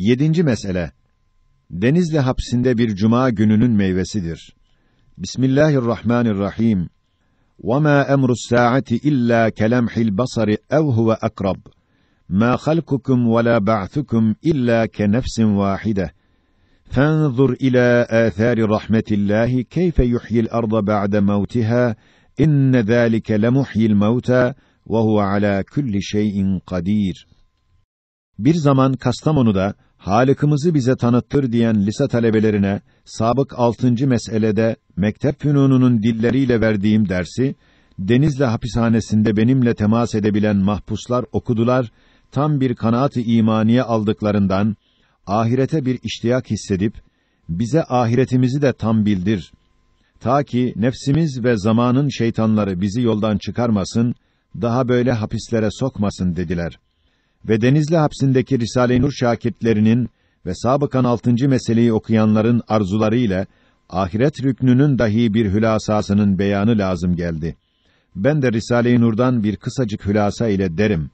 Yedinci mesele. Denizli hapsinde bir cuma gününün meyvesidir. Bismillahirrahmanirrahim. وَمَا أَمْرُ السَّاعَةِ إِلَّا كَلَمْحِ الْبَصَرِ اَوْ هُوَ أَقْرَبُ مَا خَلْقُكُمْ وَلَا بَعْثُكُمْ إِلَّا كَنَفْسٍ وَاحِدَةٍ فَانْظُرْ إِلَى آثَارِ رَحْمَةِ اللّٰهِ كَيْفَ يُحْيِي الْأَرْضَ بَعْدَ مَوْتِهَا اِنَّ ذَٰلِكَ لَمُحْيِي الْمَوْتَى وَهُوَ عَلَى كُلِّ شَيْءٍ قَدِيرٍ Bir zaman Kastamonu'da Halık'ımızı bize tanıttır diyen lise talebelerine sabık altıncı meselede mektep fünununun dilleriyle verdiğim dersi Denizli hapishanesinde benimle temas edebilen mahpuslar okudular. Tam bir kanaat-ı imaniye aldıklarından ahirete bir iştiyak hissedip bize ahiretimizi de tam bildir. Ta ki nefsimiz ve zamanın şeytanları bizi yoldan çıkarmasın, daha böyle hapislere sokmasın dediler.'' ve Denizli hapsindeki Risale-i Nur şakirtlerinin ve sabıkan altıncı meseleyi okuyanların arzuları ile ahiret rüknünün dahi bir hülasasının beyanı lazım geldi. Ben de Risale-i Nur'dan bir kısacık hülasa ile derim.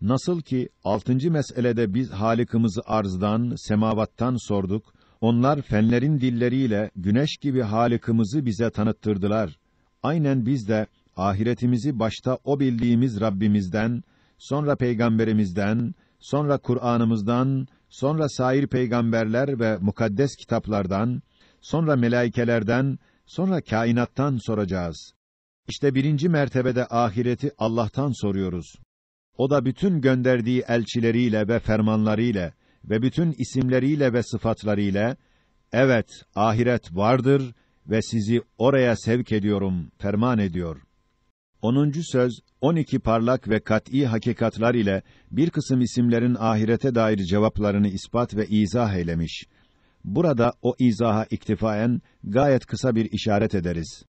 Nasıl ki altıncı meselede biz halikimizi arzdan, semavattan sorduk, onlar fenlerin dilleriyle güneş gibi halikimizi bize tanıttırdılar. Aynen biz de ahiretimizi başta o bildiğimiz Rabbimizden sonra peygamberimizden, sonra Kur'an'ımızdan, sonra sair peygamberler ve mukaddes kitaplardan, sonra melaikelerden, sonra kainattan soracağız. İşte birinci mertebede ahireti Allah'tan soruyoruz. O da bütün gönderdiği elçileriyle ve fermanlarıyla ve bütün isimleriyle ve sıfatlarıyla, evet, ahiret vardır ve sizi oraya sevk ediyorum, ferman ediyor.'' Onuncu söz, on iki parlak ve kat'î hakikatlar ile bir kısım isimlerin ahirete dair cevaplarını ispat ve izah eylemiş. Burada o izaha iktifaen gayet kısa bir işaret ederiz.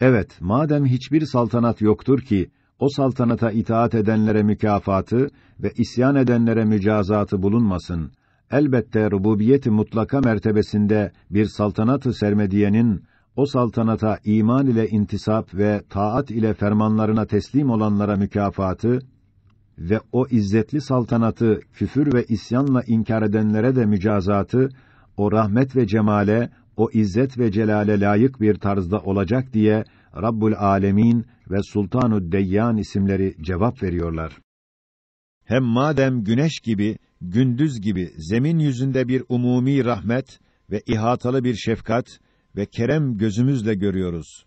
Evet, madem hiçbir saltanat yoktur ki, o saltanata itaat edenlere mükafatı ve isyan edenlere mücazatı bulunmasın. Elbette rububiyet mutlaka mertebesinde bir saltanatı sermediyenin o saltanata iman ile intisap ve taat ile fermanlarına teslim olanlara mükafatı ve o izzetli saltanatı küfür ve isyanla inkar edenlere de mücazatı o rahmet ve cemale, o izzet ve celale layık bir tarzda olacak diye Rabbul Alemin ve Sultanu Deyyan isimleri cevap veriyorlar. Hem madem güneş gibi, gündüz gibi zemin yüzünde bir umumi rahmet ve ihatalı bir şefkat ve kerem gözümüzle görüyoruz.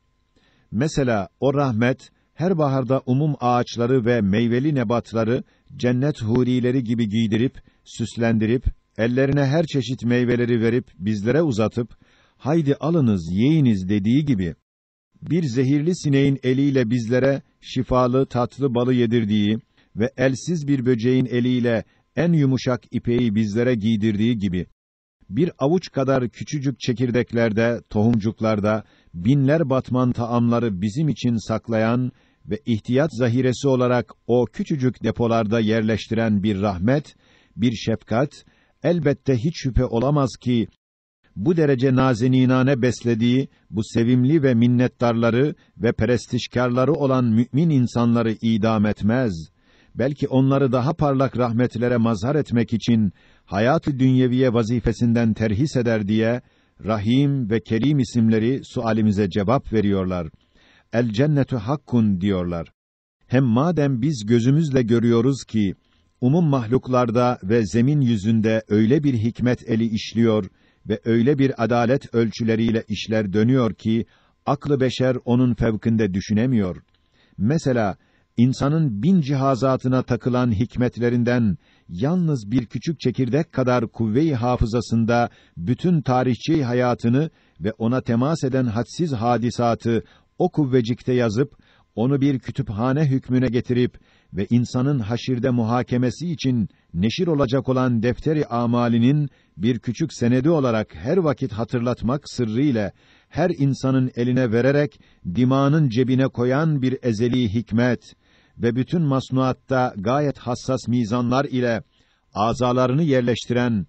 Mesela o rahmet her baharda umum ağaçları ve meyveli nebatları cennet hurileri gibi giydirip, süslendirip, ellerine her çeşit meyveleri verip bizlere uzatıp haydi alınız, yiyiniz dediği gibi bir zehirli sineğin eliyle bizlere şifalı tatlı balı yedirdiği ve elsiz bir böceğin eliyle en yumuşak ipeyi bizlere giydirdiği gibi bir avuç kadar küçücük çekirdeklerde, tohumcuklarda binler batman taamları bizim için saklayan ve ihtiyat zahiresi olarak o küçücük depolarda yerleştiren bir rahmet, bir şefkat, elbette hiç şüphe olamaz ki bu derece nazeninane beslediği bu sevimli ve minnettarları ve prestijkarları olan mümin insanları idam etmez.'' belki onları daha parlak rahmetlere mazhar etmek için hayat dünyeviye vazifesinden terhis eder diye Rahim ve Kerim isimleri sualimize cevap veriyorlar. El cennetu hakkun diyorlar. Hem madem biz gözümüzle görüyoruz ki umum mahluklarda ve zemin yüzünde öyle bir hikmet eli işliyor ve öyle bir adalet ölçüleriyle işler dönüyor ki aklı beşer onun fevkinde düşünemiyor. Mesela insanın bin cihazatına takılan hikmetlerinden yalnız bir küçük çekirdek kadar kuvve-i hafızasında bütün tarihçi hayatını ve ona temas eden hadsiz hadisatı o kuvvecikte yazıp onu bir kütüphane hükmüne getirip ve insanın haşirde muhakemesi için neşir olacak olan defteri amalinin bir küçük senedi olarak her vakit hatırlatmak sırrıyla her insanın eline vererek dimağının cebine koyan bir ezeli hikmet ve bütün masnuatta gayet hassas mizanlar ile azalarını yerleştiren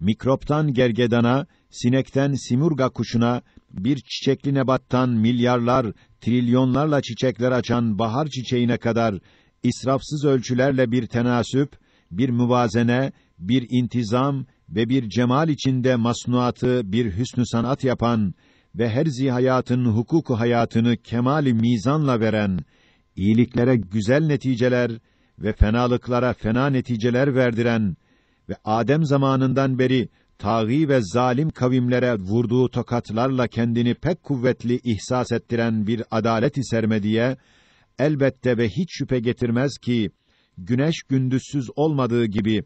mikroptan gergedana, sinekten simurga kuşuna, bir çiçekli nebattan milyarlar, trilyonlarla çiçekler açan bahar çiçeğine kadar israfsız ölçülerle bir tenasüp, bir muvazene, bir intizam ve bir cemal içinde masnuatı bir hüsnü sanat yapan ve her zihayatın hukuku hayatını kemali mizanla veren iyiliklere güzel neticeler ve fenalıklara fena neticeler verdiren ve Adem zamanından beri tağî ve zalim kavimlere vurduğu tokatlarla kendini pek kuvvetli ihsas ettiren bir adalet-i sermediye elbette ve hiç şüphe getirmez ki güneş gündüzsüz olmadığı gibi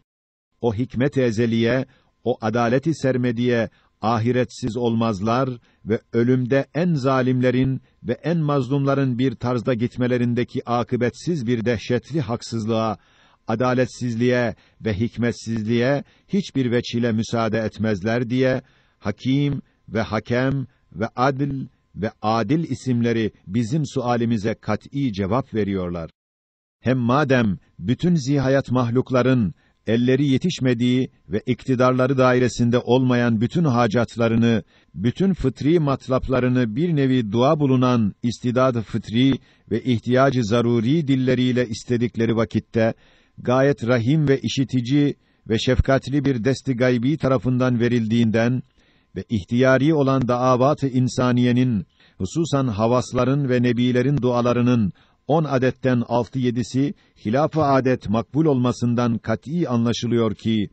o hikmet ezeliye, o adalet-i sermediye ahiretsiz olmazlar ve ölümde en zalimlerin ve en mazlumların bir tarzda gitmelerindeki akıbetsiz bir dehşetli haksızlığa, adaletsizliğe ve hikmetsizliğe hiçbir veçile müsaade etmezler diye hakim ve hakem ve adil ve adil isimleri bizim sualimize kat'î cevap veriyorlar. Hem madem bütün zihayat mahlukların elleri yetişmediği ve iktidarları dairesinde olmayan bütün hacatlarını, bütün fıtri matlaplarını bir nevi dua bulunan istidadı fıtri ve ihtiyacı zaruri dilleriyle istedikleri vakitte gayet rahim ve işitici ve şefkatli bir desti gaybi tarafından verildiğinden ve ihtiyari olan davat-ı insaniyenin hususan havasların ve nebilerin dualarının 10 adetten 6-7'si hilaf-ı adet makbul olmasından kat'î anlaşılıyor ki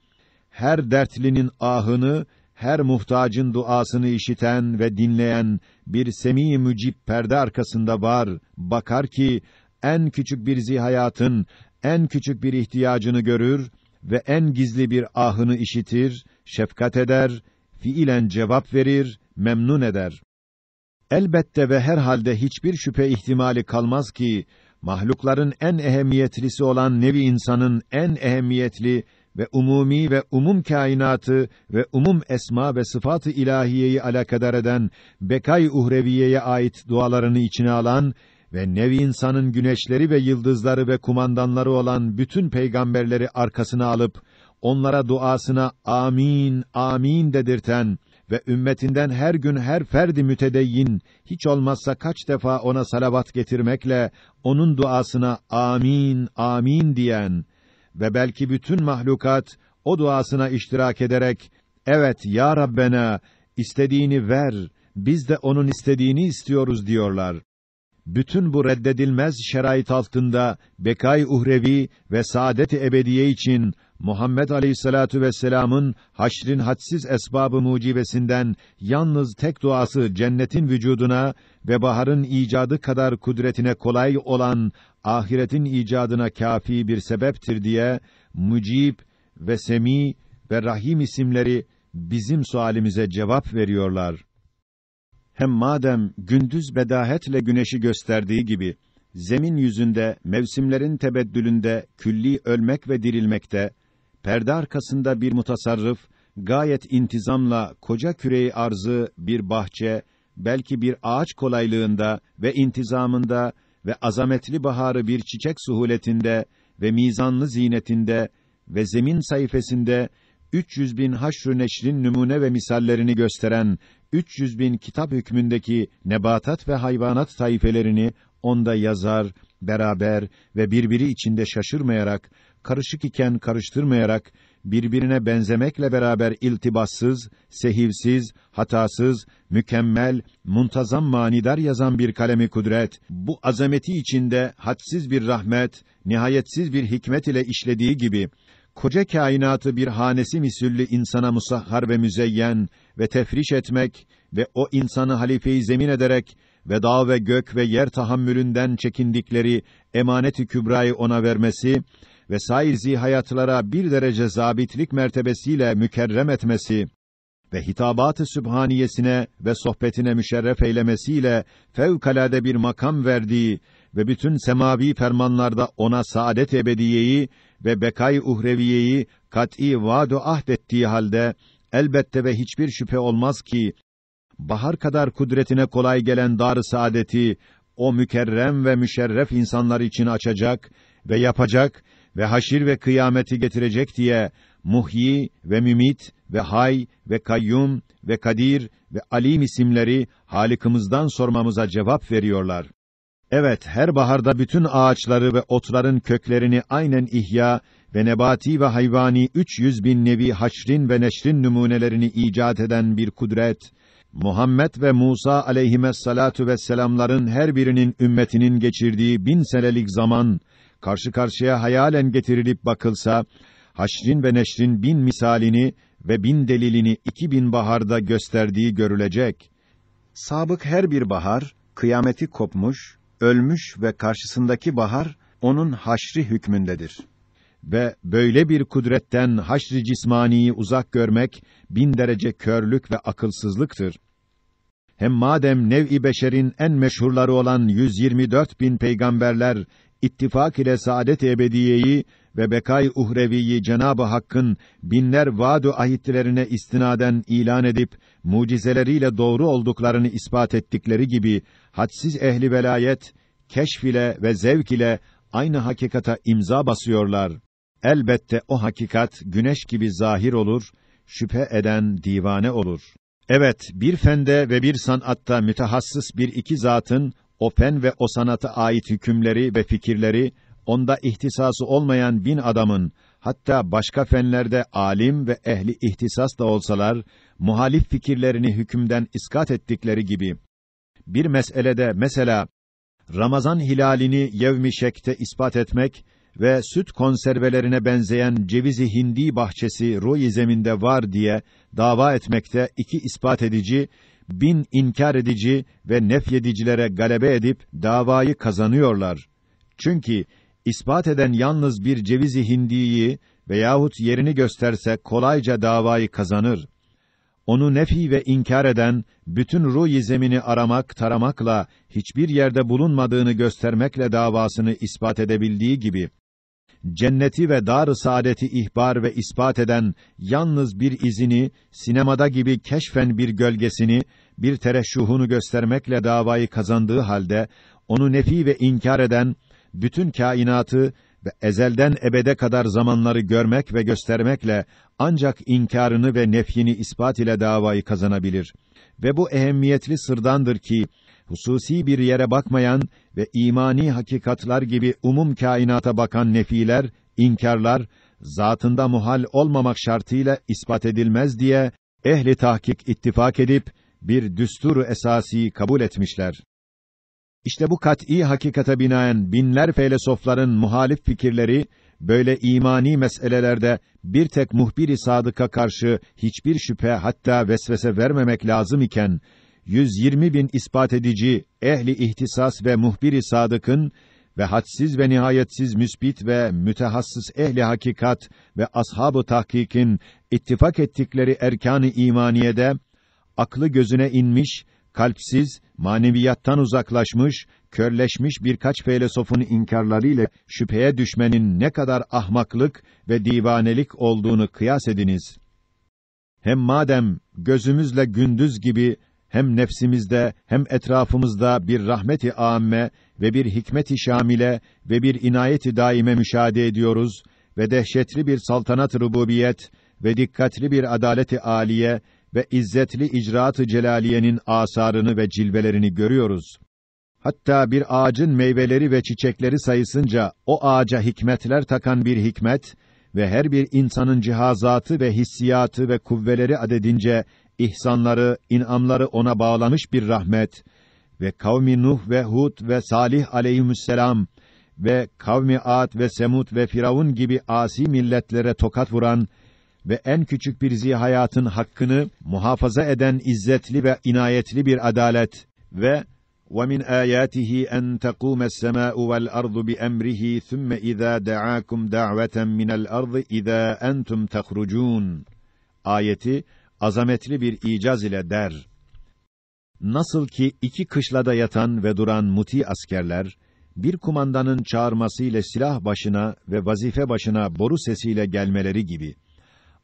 her dertlinin ahını, her muhtacın duasını işiten ve dinleyen bir semi mücib perde arkasında var, bakar ki en küçük bir zihayatın en küçük bir ihtiyacını görür ve en gizli bir ahını işitir, şefkat eder, fiilen cevap verir, memnun eder. Elbette ve herhalde hiçbir şüphe ihtimali kalmaz ki mahlukların en ehemmiyetlisi olan nevi insanın en ehemmiyetli ve umumi ve umum kainatı ve umum esma ve sıfatı ilahiyeyi alakadar eden bekay uhreviyeye ait dualarını içine alan ve nevi insanın güneşleri ve yıldızları ve kumandanları olan bütün peygamberleri arkasına alıp onlara duasına amin amin dedirten ve ümmetinden her gün her ferdi mütedeyyin hiç olmazsa kaç defa ona salavat getirmekle onun duasına amin amin diyen ve belki bütün mahlukat o duasına iştirak ederek evet ya Rabbena istediğini ver biz de onun istediğini istiyoruz diyorlar. Bütün bu reddedilmez şerait altında bekay uhrevi ve saadet-i ebediye için Muhammed Aleyhisselatu vesselam'ın haşrin hadsiz esbabı mucibesinden yalnız tek duası cennetin vücuduna ve baharın icadı kadar kudretine kolay olan ahiretin icadına kafi bir sebeptir diye Mucib ve Semi ve Rahim isimleri bizim sualimize cevap veriyorlar. Hem madem gündüz bedahetle güneşi gösterdiği gibi zemin yüzünde mevsimlerin tebeddülünde külli ölmek ve dirilmekte perde arkasında bir mutasarrıf, gayet intizamla koca küreyi arzı bir bahçe, belki bir ağaç kolaylığında ve intizamında ve azametli baharı bir çiçek suhuletinde ve mizanlı zinetinde ve zemin sayfesinde 300 bin haşr neşrin numune ve misallerini gösteren 300 bin kitap hükmündeki nebatat ve hayvanat sayfelerini Onda yazar, beraber ve birbiri içinde şaşırmayarak, karışık iken karıştırmayarak, birbirine benzemekle beraber iltibassız, sehivsiz, hatasız, mükemmel, muntazam manidar yazan bir kalemi kudret, bu azameti içinde hadsiz bir rahmet, nihayetsiz bir hikmet ile işlediği gibi, koca kainatı bir hanesi misüllü insana musahhar ve müzeyyen ve tefriş etmek ve o insanı halifeyi zemin ederek ve dağ ve gök ve yer tahammülünden çekindikleri emaneti kübrayı ona vermesi ve sair hayatlara bir derece zabitlik mertebesiyle mükerrem etmesi ve hitabat-ı sübhaniyesine ve sohbetine müşerref eylemesiyle fevkalade bir makam verdiği ve bütün semavi fermanlarda ona saadet ebediyeyi ve bekay uhreviyeyi kat'î vaad-ı ahdettiği halde elbette ve hiçbir şüphe olmaz ki bahar kadar kudretine kolay gelen dar saadeti o mükerrem ve müşerref insanlar için açacak ve yapacak ve haşir ve kıyameti getirecek diye Muhyi ve Mümit ve Hay ve Kayyum ve Kadir ve Alim isimleri Halikimizden sormamıza cevap veriyorlar. Evet, her baharda bütün ağaçları ve otların köklerini aynen ihya ve nebati ve hayvani 300 bin nevi haşrin ve neşrin numunelerini icat eden bir kudret Muhammed ve Musa aleyhissalatu vesselamların her birinin ümmetinin geçirdiği bin senelik zaman karşı karşıya hayalen getirilip bakılsa, haşrin ve neşrin bin misalini ve bin delilini iki bin baharda gösterdiği görülecek. Sabık her bir bahar, kıyameti kopmuş, ölmüş ve karşısındaki bahar, onun haşri hükmündedir ve böyle bir kudretten haşr-ı cismaniyi uzak görmek bin derece körlük ve akılsızlıktır. Hem madem nev-i beşerin en meşhurları olan 124 bin peygamberler ittifak ile saadet ebediyeyi ve bekay uhreviyi Cenabı Hakk'ın binler vaadu ahitlerine istinaden ilan edip mucizeleriyle doğru olduklarını ispat ettikleri gibi hadsiz ehli velayet keşf ile ve zevk ile aynı hakikata imza basıyorlar. Elbette o hakikat güneş gibi zahir olur, şüphe eden divane olur. Evet, bir fende ve bir sanatta mütehassıs bir iki zatın o fen ve o sanata ait hükümleri ve fikirleri onda ihtisası olmayan bin adamın hatta başka fenlerde alim ve ehli ihtisas da olsalar muhalif fikirlerini hükümden iskat ettikleri gibi bir meselede mesela Ramazan hilalini yevmi şekte ispat etmek ve süt konservelerine benzeyen cevizi hindi bahçesi ruh zeminde var diye dava etmekte iki ispat edici, bin inkar edici ve nefyedicilere galebe edip davayı kazanıyorlar. Çünkü ispat eden yalnız bir cevizi hindiyi veyahut yerini gösterse kolayca davayı kazanır. Onu nefi ve inkar eden bütün ruh zemini aramak, taramakla hiçbir yerde bulunmadığını göstermekle davasını ispat edebildiği gibi cenneti ve dar-ı saadeti ihbar ve ispat eden yalnız bir izini, sinemada gibi keşfen bir gölgesini, bir tereşşuhunu göstermekle davayı kazandığı halde, onu nefi ve inkar eden, bütün kainatı ve ezelden ebede kadar zamanları görmek ve göstermekle ancak inkarını ve nefyini ispat ile davayı kazanabilir. Ve bu ehemmiyetli sırdandır ki, hususi bir yere bakmayan ve imani hakikatlar gibi umum kainata bakan nefiler, inkarlar zatında muhal olmamak şartıyla ispat edilmez diye ehli tahkik ittifak edip bir düstur esası kabul etmişler. İşte bu kat'î hakikate binaen binler felsefeler'in muhalif fikirleri böyle imani meselelerde bir tek muhbir-i sadıka karşı hiçbir şüphe hatta vesvese vermemek lazım iken 120 bin ispat edici ehli ihtisas ve muhbir-i sadıkın ve hadsiz ve nihayetsiz müsbit ve mütehassıs ehli hakikat ve ashabı tahkikin ittifak ettikleri erkanı imaniyede aklı gözüne inmiş, kalpsiz, maneviyattan uzaklaşmış, körleşmiş birkaç filozofun inkarlarıyla şüpheye düşmenin ne kadar ahmaklık ve divanelik olduğunu kıyas ediniz. Hem madem gözümüzle gündüz gibi hem nefsimizde hem etrafımızda bir rahmeti âme ve bir hikmeti şamile ve bir inayeti daime müşahede ediyoruz ve dehşetli bir saltanat rububiyet ve dikkatli bir adaleti aliye ve izzetli icraatı celaliyenin asarını ve cilvelerini görüyoruz. Hatta bir ağacın meyveleri ve çiçekleri sayısınca o ağaca hikmetler takan bir hikmet ve her bir insanın cihazatı ve hissiyatı ve kuvveleri adedince ihsanları, inamları ona bağlamış bir rahmet ve kavmi Nuh ve Hud ve Salih aleyhisselam ve kavmi Ad ve Semud ve Firavun gibi asi milletlere tokat vuran ve en küçük bir zihayatın hakkını muhafaza eden izzetli ve inayetli bir adalet ve وَمِنْ آيَاتِهِ أَنْ تَقُومَ السَّمَاءُ وَالْأَرْضُ بِأَمْرِهِ ثُمَّ إِذَا دَعَاكُمْ دَعْوَةً مِنَ الْأَرْضِ إِذَا أَنْتُمْ تَخْرُجُونَ Ayeti azametli bir icaz ile der. Nasıl ki iki kışlada yatan ve duran muti askerler, bir kumandanın çağırması ile silah başına ve vazife başına boru sesiyle gelmeleri gibi.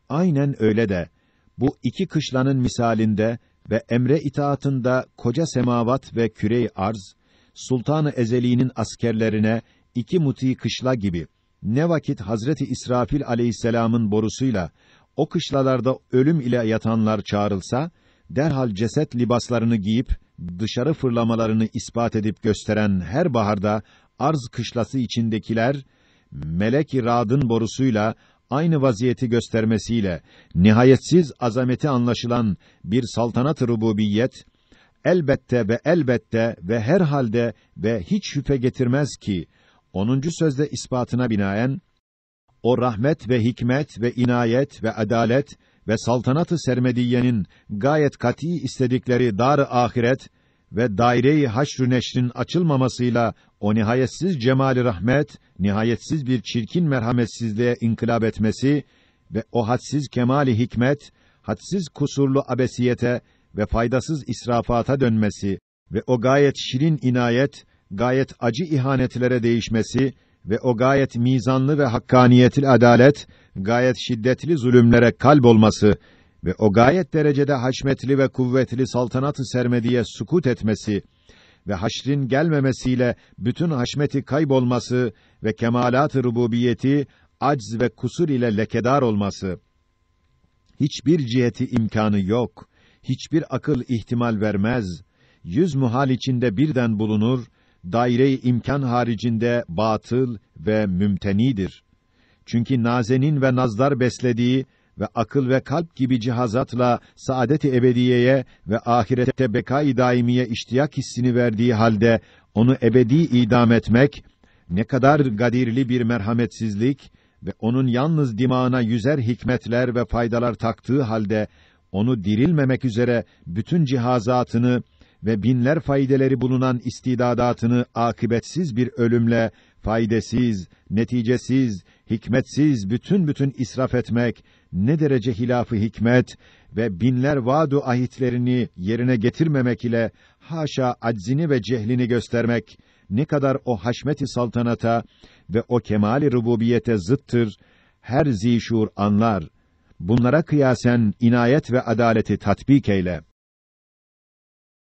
Aynen öyle de, bu iki kışlanın misalinde ve emre itaatında koca semavat ve küre-i arz, Sultan-ı Ezeli'nin askerlerine iki muti kışla gibi, ne vakit Hazreti İsrafil aleyhisselamın borusuyla o kışlalarda ölüm ile yatanlar çağrılsa, derhal ceset libaslarını giyip, dışarı fırlamalarını ispat edip gösteren her baharda, arz kışlası içindekiler, melek-i radın borusuyla, aynı vaziyeti göstermesiyle, nihayetsiz azameti anlaşılan bir saltanat-ı rububiyet, elbette ve elbette ve herhalde ve hiç şüphe getirmez ki, 10. sözde ispatına binaen, o rahmet ve hikmet ve inayet ve adalet ve saltanatı sermediyenin gayet kat'î istedikleri dar ahiret ve daire-i haşr-ü neşrin açılmamasıyla o nihayetsiz cemali rahmet, nihayetsiz bir çirkin merhametsizliğe inkılap etmesi ve o hadsiz kemali hikmet, hadsiz kusurlu abesiyete ve faydasız israfata dönmesi ve o gayet şirin inayet, gayet acı ihanetlere değişmesi ve o gayet mizanlı ve hakkaniyetil adalet, gayet şiddetli zulümlere kalp olması ve o gayet derecede haşmetli ve kuvvetli saltanatı sermediye sukut etmesi ve haşrin gelmemesiyle bütün haşmeti kaybolması ve kemalat-ı rububiyeti acz ve kusur ile lekedar olması hiçbir ciheti imkanı yok. Hiçbir akıl ihtimal vermez. Yüz muhal içinde birden bulunur daire-i imkan haricinde batıl ve mümtenidir. Çünkü nazenin ve nazlar beslediği ve akıl ve kalp gibi cihazatla saadet-i ebediyeye ve ahirette beka-i daimiye ihtiyaç hissini verdiği halde onu ebedi idam etmek ne kadar gadirli bir merhametsizlik ve onun yalnız dimağına yüzer hikmetler ve faydalar taktığı halde onu dirilmemek üzere bütün cihazatını ve binler faydeleri bulunan istidadatını akıbetsiz bir ölümle faydasız, neticesiz, hikmetsiz bütün bütün israf etmek ne derece hilafı hikmet ve binler vaadu ahitlerini yerine getirmemek ile haşa aczini ve cehlini göstermek ne kadar o haşmeti saltanata ve o kemali rububiyete zıttır her zişur anlar. Bunlara kıyasen inayet ve adaleti tatbik eyle.''